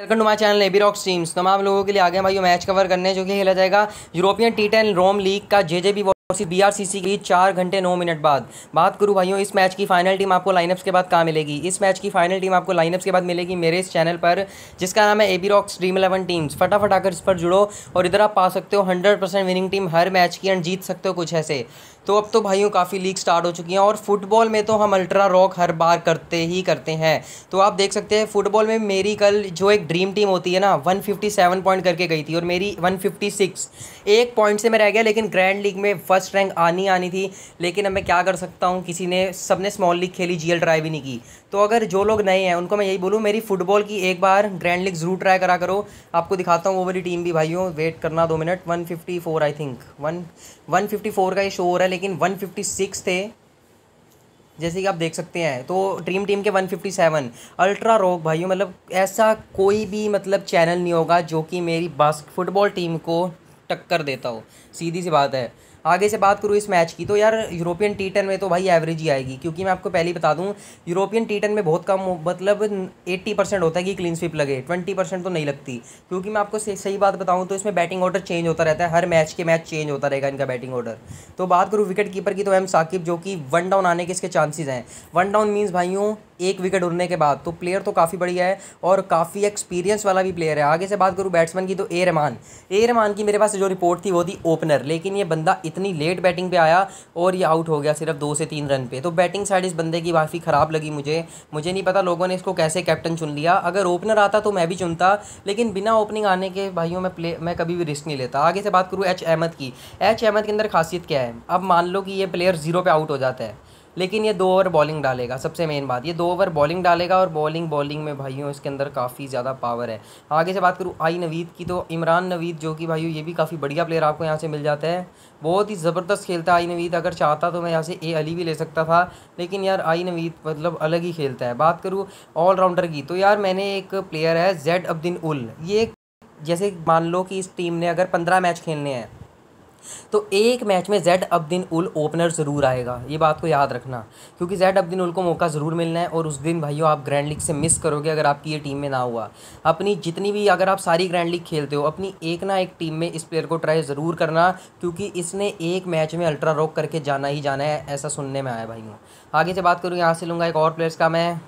welcome to my channel AB rocks teams तमाम तो लोगों के लिए आगे भाई मैच कवर करने जो कि खेला जाएगा European T ten Rome league का जे जे बी सी सी की चार घंटे नौ मिनट बाद बात करूँ भाइयों इस मैच की फाइनल टीम आपको लाइनअप्स के बाद कहाँ मिलेगी इस मैच की फाइनल टीम आपको लाइनअप्स के बाद मिलेगी मेरे इस चैनल पर जिसका नाम है AB rocks dream eleven teams फटाफट आकर इस पर जुड़ो और इधर आप पा सकते हो हंड्रेड परसेंट विनिंग टीम हर मैच की एंड जीत सकते हो कुछ ऐसे तो अब तो भाइयों काफ़ी लीग स्टार्ट हो चुकी हैं और फुटबॉल में तो हम अल्ट्रा रॉक हर बार करते ही करते हैं तो आप देख सकते हैं फुटबॉल में मेरी कल जो एक ड्रीम टीम होती है ना 157 पॉइंट करके गई थी और मेरी 156 एक पॉइंट से मैं रह गया लेकिन ग्रैंड लीग में फर्स्ट रैंक आनी आनी थी लेकिन अब मैं क्या कर सकता हूँ किसी ने सब ने स्मॉल लीग खेली जी ट्राई भी नहीं की तो अगर जो लोग नए हैं उनको मैं यही बोलूँ मेरी फुटबॉल की एक बार ग्रैंड लीग ज़रूर ट्राई करा करो आपको दिखाता हूँ वो वाली टीम भी भाइयों वेट करना दो minute one I think one one का ये शो हो रहा है लेकिन 156 थे जैसे कि आप देख सकते हैं तो ड्रीम टीम के 157 अल्ट्रा रॉक भाइयों मतलब ऐसा कोई भी मतलब चैनल नहीं होगा जो कि मेरी बास्क फुटबॉल टीम को टक्कर देता हो सीधी सी बात है आगे से बात करूँ इस मैच की तो यार यूरोपियन टी टेन में तो भाई एवरेज ही आएगी क्योंकि मैं आपको पहले ही बता दूँ यूरोपियन टी टेन में बहुत कम मतलब एट्टी परसेंट होता है कि क्लीन स्विप लगे ट्वेंटी परसेंट तो नहीं लगती क्योंकि मैं आपको सही बात बताऊँ तो इसमें बैटिंग ऑर्डर चेंज होता रहता है हर मैच के मैच चेंज होता रहेगा इनका बैटिंग ऑर्डर तो बात करूँ विकेट कीपर की तो एम साकिब जो कि वन डाउन आने के इसके चांसेज हैं वन डाउन मीन्स भाइयों एक विकेट उड़ने के बाद तो प्लेयर तो काफ़ी बढ़िया है और काफ़ी एक्सपीरियंस वाला भी प्लेयर है आगे से बात करूँ बैट्समैन की तो ए रहमान ए रहमान की मेरे पास जो रिपोर्ट थी वो थी ओपनर लेकिन ये बंदा इतनी लेट बैटिंग पे आया और ये आउट हो गया सिर्फ दो से तीन रन पे तो बैटिंग साइड इस बंदे की काफ़ी ख़राब लगी मुझे मुझे नहीं पता लोगों ने इसको कैसे कैप्टन चुन लिया अगर ओपनर आता तो मैं भी चुनता लेकिन बिना ओपनिंग आने के भाइयों में प्ले मैं कभी भी रिस्क नहीं लेता आगे से बात करूँ एच अहमद की एच अहमद के अंदर खासियत क्या है अब मान लो कि ये प्लेयर जीरो पर आउट हो जाता है लेकिन ये दो ओवर बॉलिंग डालेगा सबसे मेन बात ये दो ओवर बॉलिंग डालेगा और बॉलिंग बॉलिंग में भाइयों इसके अंदर काफ़ी ज़्यादा पावर है आगे से बात करूँ आई नवीद की तो इमरान नवीद जो कि भाइयों ये भी काफ़ी बढ़िया प्लेयर आपको यहाँ से मिल जाता है बहुत ही ज़बरदस्त खेलता है आई नवीद अगर चाहता तो मैं यहाँ से ए अली भी ले सकता था लेकिन यार आई नवीद मतलब अलग ही खेलता है बात करूँ ऑलराउंडर की तो यार मैंने एक प्लेयर है जेड अब्दीन उल ये जैसे मान लो कि इस टीम ने अगर पंद्रह मैच खेलने हैं तो एक मैच में जैड अब्दीन उल ओपनर ज़रूर आएगा ये बात को याद रखना क्योंकि जैड अब्दीन उल को मौका ज़रूर मिलना है और उस दिन भाइयों आप ग्रैंड लीग से मिस करोगे अगर आपकी ये टीम में ना हुआ अपनी जितनी भी अगर आप सारी ग्रैंड लीग खेलते हो अपनी एक ना एक टीम में इस प्लेयर को ट्राई ज़रूर करना क्योंकि इसने एक मैच में अल्ट्रा रोक करके जाना ही जाना है ऐसा सुनने में आया भाइयों आगे से बात करूँ यहाँ से लूँगा एक और प्लेयर्स का मैं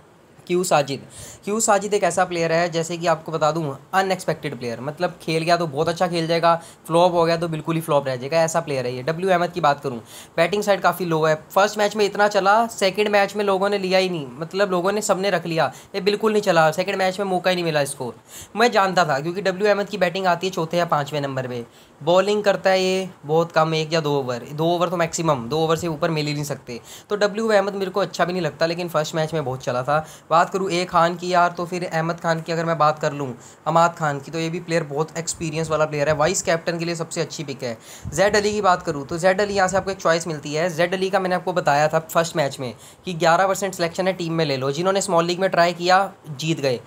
क्यू साजिद क्यू साजिद एक ऐसा प्लेयर है जैसे कि आपको बता दूँ अनएक्सपेक्टेड प्लेयर मतलब खेल गया तो बहुत अच्छा खेल जाएगा फ्लॉप हो गया तो बिल्कुल ही फ्लॉप रह जाएगा ऐसा प्लेयर है ये डब्ल्यू अहमद की बात करूँ बैटिंग साइड काफ़ी लो है फर्स्ट मैच में इतना चला सेकेंड मैच में लोगों ने लिया ही नहीं मतलब लोगों ने सबने रख लिया ये बिल्कुल नहीं चला सेकेंड मैच में मौका ही नहीं मिला स्कोर मैं जानता था क्योंकि डब्ल्यू अहमद की बैटिंग आती है चौथे या पाँचवें नंबर पर बॉलिंग करता है ये बहुत कम एक या दो ओवर दो ओवर तो मैक्सिमम दो ओवर से ऊपर मिल ही नहीं सकते तो डब्ल्यू अहमद मेरे को अच्छा भी नहीं लगता लेकिन फर्स्ट मैच में बहुत चला था बात करूँ ए खान की यार तो फिर अहमद खान की अगर मैं बात कर लूँ अमाद खान की तो ये भी प्लेयर बहुत एक्सपीरियंस वाला प्लेयर है वाइस कैप्टन के लिए सबसे अच्छी पिक है जेड अली की बात करूँ तो जेड अली यहाँ से आपको एक चॉइस मिलती है जेड अली का मैंने आपको बताया था फर्स्ट मैच में कि ग्यारह परसेंट सिलेक्शन है टीम में ले लो जिन्होंने स्मॉल लीग में ट्राई किया जीत गए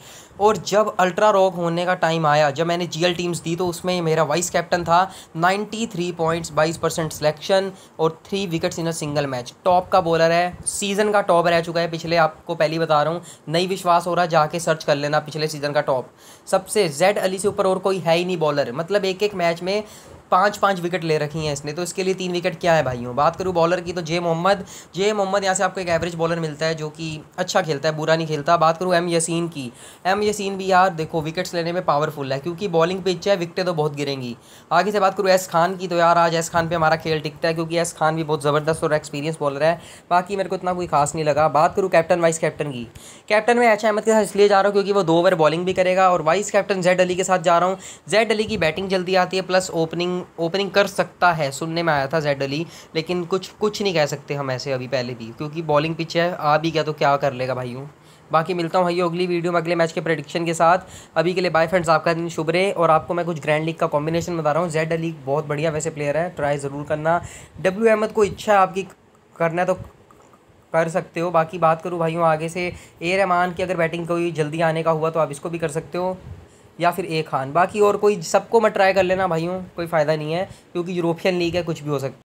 और जब अल्ट्रा रॉक होने का टाइम आया जब मैंने जी टीम्स दी तो उसमें मेरा वाइस कैप्टन था 93 पॉइंट्स 22 परसेंट सिलेक्शन और three wickets in a single match top का बॉलर है सीज़न का टॉप रह चुका है पिछले आपको पहली बता रहा हूँ नहीं विश्वास हो रहा जाके सर्च कर लेना पिछले सीज़न का टॉप सबसे जेड अली से ऊपर और कोई है ही नहीं बॉलर मतलब एक एक मैच में पाँच पाँच विकेट ले रखी हैं इसने तो इसके लिए तीन विकेट क्या है भाइयों बात करूँ बॉलर की तो जे मोहम्मद जे मोहम्मद यहाँ से आपको एक एवरेज बॉलर मिलता है जो कि अच्छा खेलता है बुरा नहीं खेलता बात करूँ एम यसीन की एम यसीन भी यार देखो विकेट्स लेने में पावरफुल है क्योंकि बॉलिंग पिच है विकटें तो बहुत गिरेंगी आगे से बात करूँ एस खान की तो यार आज एस खान पर हमारा खेल टिकता है क्योंकि एस खान भी बहुत ज़बरदस्त और एक्सपीरियंस बॉलर है बाकी मेरे को इतना कोई खास नहीं लगा बात करूँ कैप्टन वाइस कैप्टन की कैप्टन में एच अहमद के साथ इसलिए जा रहा हूँ क्योंकि वो दो ओवर बॉलिंग भी करेगा और वाइस कैप्टन जेड अली के साथ जा रहा हूँ जेड अली की बैटिंग जल्दी आती है प्लस ओपनिंग ओपनिंग कर सकता है सुनने में आया था जेड अली लेकिन कुछ कुछ नहीं कह सकते हम ऐसे अभी पहले भी क्योंकि बॉलिंग पिच है आ भी गया तो क्या कर लेगा भाइयों बाकी मिलता हूँ भाइयों अगली वीडियो में अगले मैच के प्रडिक्शन के साथ अभी के लिए बाय फ्रेंड्स आपका दिन शुभ रहे और आपको मैं कुछ ग्रैंड लीग का कॉम्बिनेशन बता रहा हूँ जेड अली बहुत बढ़िया वैसे प्लेयर है ट्राई ज़रूर करना डब्ल्यू अहमद को इच्छा है आपकी करना है तो कर सकते हो बाकी बात करूँ भाइयों आगे से ए रहमान की अगर बैटिंग कोई जल्दी आने का हुआ तो आप इसको भी कर सकते हो या फिर ए खान बाकी और कोई सबको मैं ट्राई कर लेना भाइयों कोई फ़ायदा नहीं है क्योंकि यूरोपियन लीग है कुछ भी हो सकता